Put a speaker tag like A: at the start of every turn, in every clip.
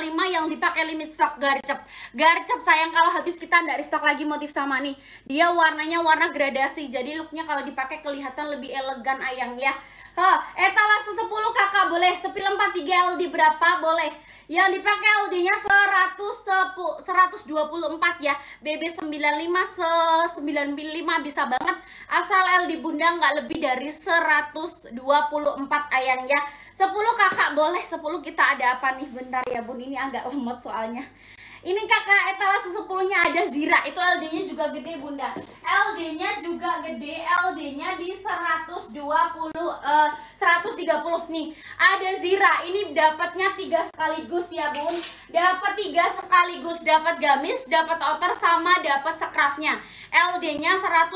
A: kelima yang dipakai limit stock garcep garcep sayang kalau habis kita ndak restock lagi motif sama nih dia warnanya warna gradasi jadi looknya kalau dipakai kelihatan lebih elegan ayang ya Ha, etalase 10 kakak boleh, sepilem 43 LD berapa boleh. Yang dipakai LD-nya 124 ya. BB95 95 bisa banget asal LD Bunda nggak lebih dari 124 ayang ya. 10 kakak boleh, 10 kita ada apa nih bentar ya Bun ini agak lemot soalnya ini kakak etalase sepuluhnya ada Zira itu LD nya juga gede bunda LD nya juga gede LD nya di 120 uh, 130 nih ada Zira ini dapatnya tiga sekaligus ya bun dapat tiga sekaligus dapat gamis dapat outer sama dapat scarfnya LD nya 130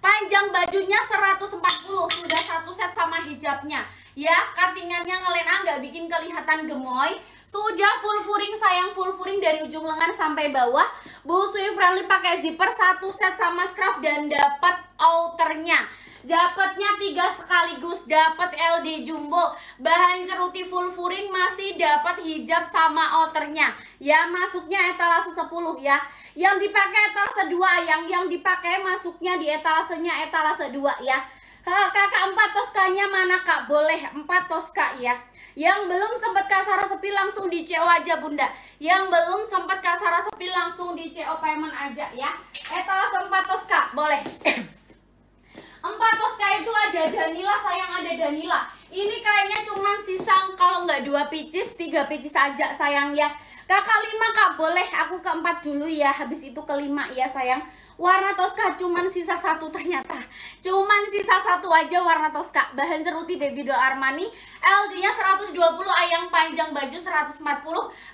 A: panjang bajunya 140 sudah satu set sama hijabnya ya cuttingannya ngelena nggak bikin kelihatan gemoy sudah full furing sayang full furing dari ujung lengan sampai bawah. Busui friendly pakai zipper satu set sama scarf dan dapat outernya. Dapatnya tiga sekaligus, dapat LD jumbo, bahan ceruti full furing masih dapat hijab sama outernya. Ya masuknya etalase 10 ya. Yang dipakai etalase 2, yang yang dipakai masuknya di etalasenya etalase 2 ya. Kakak empat toskanya mana kak? Boleh empat toska ya yang belum sempat kasar sepi langsung di CO aja bunda Yang belum sempat kasar sepi langsung di CO payment aja ya Etalas 4 Tosca boleh 4 Tosca itu ada Danila sayang ada Danila Ini kayaknya cuma sisa kalau nggak dua picis tiga picis aja sayang ya Kakak lima kak boleh aku ke keempat dulu ya Habis itu kelima ya sayang Warna Tosca cuman sisa satu ternyata Cuma sisa satu aja warna toska Bahan ceruti baby doll Armani LD nya 120 ayang panjang baju 140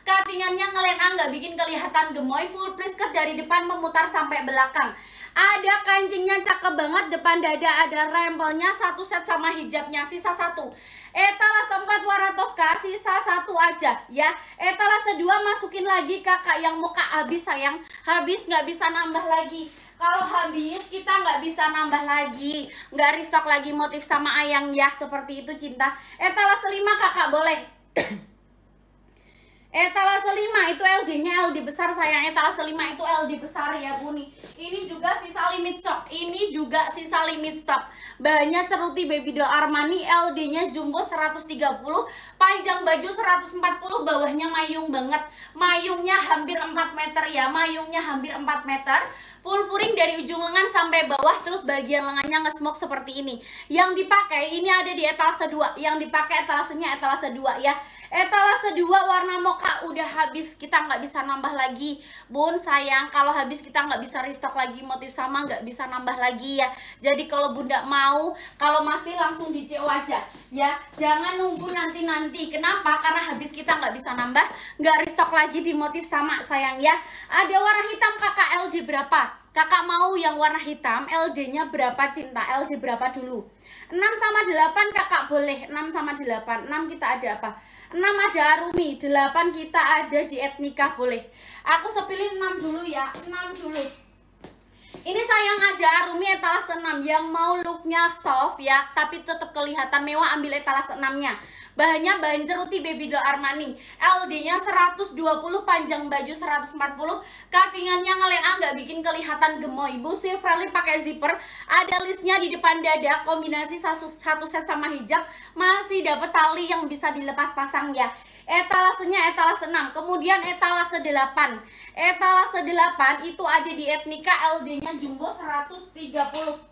A: katingannya ngelena ah, nggak bikin kelihatan gemoy Full press dari depan memutar sampai belakang Ada kancingnya cakep banget Depan dada ada rempelnya Satu set sama hijabnya sisa satu etalas tempat warna Tosca sisa satu aja ya etalas kedua masukin lagi kakak yang muka habis sayang Habis nggak bisa nambah lagi kalau habis kita nggak bisa nambah lagi nggak restock lagi motif sama ayang ya seperti itu cinta etalase eh, 5 kakak boleh Etalase 5 itu LD-nya LD besar sayang. Etalase 5 itu LD besar ya Buni. Ini juga sisa limit stock. Ini juga sisa limit stock. Banyak ceruti baby doll Armani LD-nya jumbo 130, panjang baju 140, bawahnya mayung banget. Mayungnya hampir 4 meter ya. Mayungnya hampir 4 meter. Full furing dari ujung lengan sampai bawah terus bagian lengannya ngesmok seperti ini. Yang dipakai ini ada di etalase 2. Yang dipakai etalasenya etalase 2 ya. Etalase 2 warna mok kak udah habis kita nggak bisa nambah lagi bun sayang kalau habis kita nggak bisa restock lagi motif sama nggak bisa nambah lagi ya jadi kalau bunda mau kalau masih langsung di CO aja ya jangan nunggu nanti-nanti kenapa karena habis kita nggak bisa nambah nggak restock lagi di motif sama sayang ya ada warna hitam kakak LG berapa Kakak mau yang warna hitam, LD-nya berapa cinta? LD berapa dulu? 6 sama 8 kakak boleh 6 sama 8 6 kita ada apa? 6 ada Arumi 8 kita ada di etnika boleh Aku sepilih 6 dulu ya 6 dulu ini sayang aja Arumi etalase 6 Yang mau looknya soft ya Tapi tetap kelihatan mewah ambil etalase 6 nya Bahannya bahan ceruti baby doll Armani. LD-nya 120, panjang baju 140, katingannya ngelenga ah, nggak bikin kelihatan gemoy. busi Swift pakai zipper, ada listnya di depan dada, kombinasi satu, set sama hijab, masih dapat tali yang bisa dilepas pasang ya. Etalasenya etalase 6, kemudian etalase 8. Etalase 8 itu ada di Etnika LD-nya jumbo 130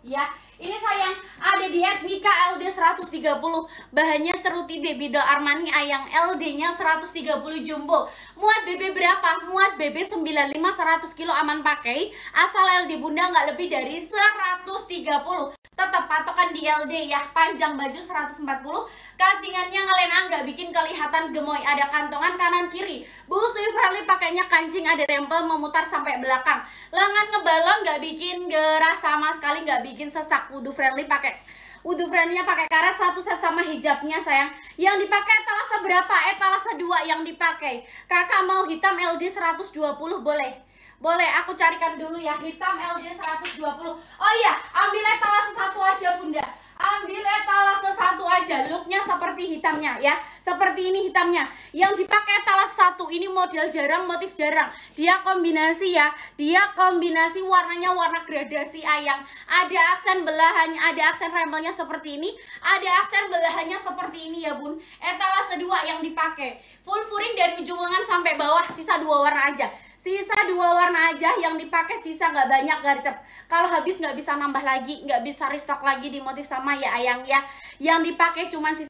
A: ya. Ini sayang ada di Etnika LD 130, bahannya ceruti Debido Armani Ayang LD-nya 130 jumbo. Muat BB berapa? Muat BB 95 100 kilo aman pakai. Asal LD Bunda nggak lebih dari 130. Tetap patokan di LD ya. Panjang baju 140. Kantingannya ngelena ah, nggak bikin kelihatan gemoy. Ada kantongan kanan kiri. Busui friendly pakainya kancing ada rempel memutar sampai belakang. Lengan ngebalon nggak bikin gerah sama sekali nggak bikin sesak. Wudhu Friendly pakai wudhu friendnya pakai karet satu set sama hijabnya sayang yang dipakai etalase berapa etalase eh, dua yang dipakai kakak mau hitam LD 120 boleh boleh, aku carikan dulu ya. Hitam LG 120. Oh iya, ambil etalase satu aja, Bunda. Ambil etalase satu aja. Looknya seperti hitamnya ya. Seperti ini hitamnya. Yang dipakai etalase satu ini model jarang, motif jarang. Dia kombinasi ya. Dia kombinasi warnanya warna gradasi ayam Ada aksen belahannya, ada aksen rempelnya seperti ini. Ada aksen belahannya seperti ini ya, Bun. Etalase dua yang dipakai. Full furing dari ujung lengan sampai bawah, sisa dua warna aja sisa dua warna aja yang dipakai sisa nggak banyak garcep kalau habis nggak bisa nambah lagi nggak bisa restock lagi di motif sama ya ayang ya yang dipakai cuman sisa